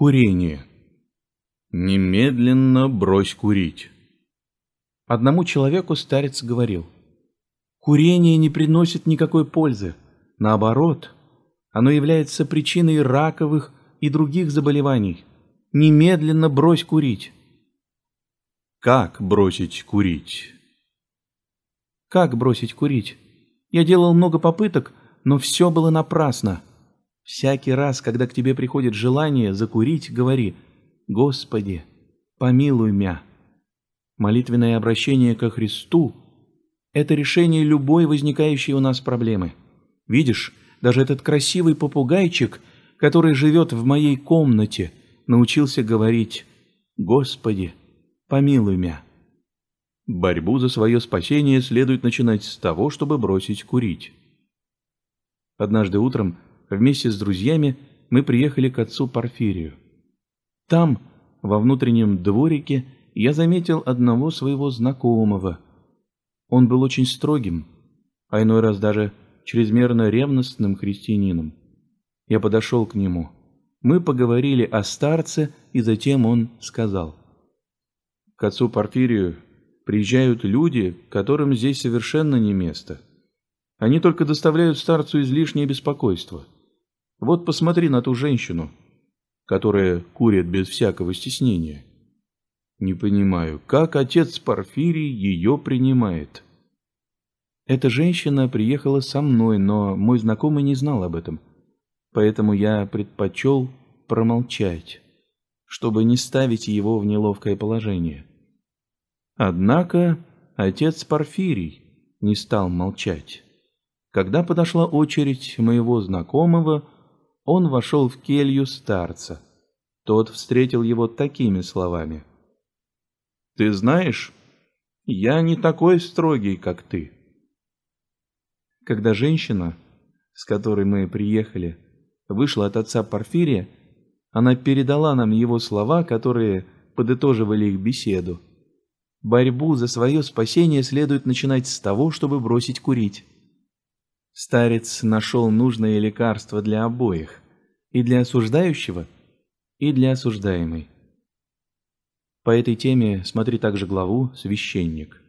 Курение. Немедленно брось курить. Одному человеку старец говорил, «Курение не приносит никакой пользы. Наоборот, оно является причиной раковых и других заболеваний. Немедленно брось курить». Как бросить курить? Как бросить курить? Я делал много попыток, но все было напрасно. Всякий раз, когда к тебе приходит желание закурить, говори «Господи, помилуй мя». Молитвенное обращение ко Христу – это решение любой возникающей у нас проблемы. Видишь, даже этот красивый попугайчик, который живет в моей комнате, научился говорить «Господи, помилуй мя». Борьбу за свое спасение следует начинать с того, чтобы бросить курить. Однажды утром – а вместе с друзьями мы приехали к отцу Порфирию. Там, во внутреннем дворике, я заметил одного своего знакомого. Он был очень строгим, а иной раз даже чрезмерно ревностным христианином. Я подошел к нему. Мы поговорили о старце, и затем он сказал. К отцу Порфирию приезжают люди, которым здесь совершенно не место. Они только доставляют старцу излишнее беспокойство. Вот посмотри на ту женщину, которая курит без всякого стеснения. Не понимаю, как отец Порфирий ее принимает. Эта женщина приехала со мной, но мой знакомый не знал об этом. Поэтому я предпочел промолчать, чтобы не ставить его в неловкое положение. Однако отец Порфирий не стал молчать. Когда подошла очередь моего знакомого, он вошел в келью старца. Тот встретил его такими словами. «Ты знаешь, я не такой строгий, как ты». Когда женщина, с которой мы приехали, вышла от отца Порфирия, она передала нам его слова, которые подытоживали их беседу. Борьбу за свое спасение следует начинать с того, чтобы бросить курить. Старец нашел нужное лекарство для обоих, и для осуждающего, и для осуждаемой. По этой теме смотри также главу «Священник».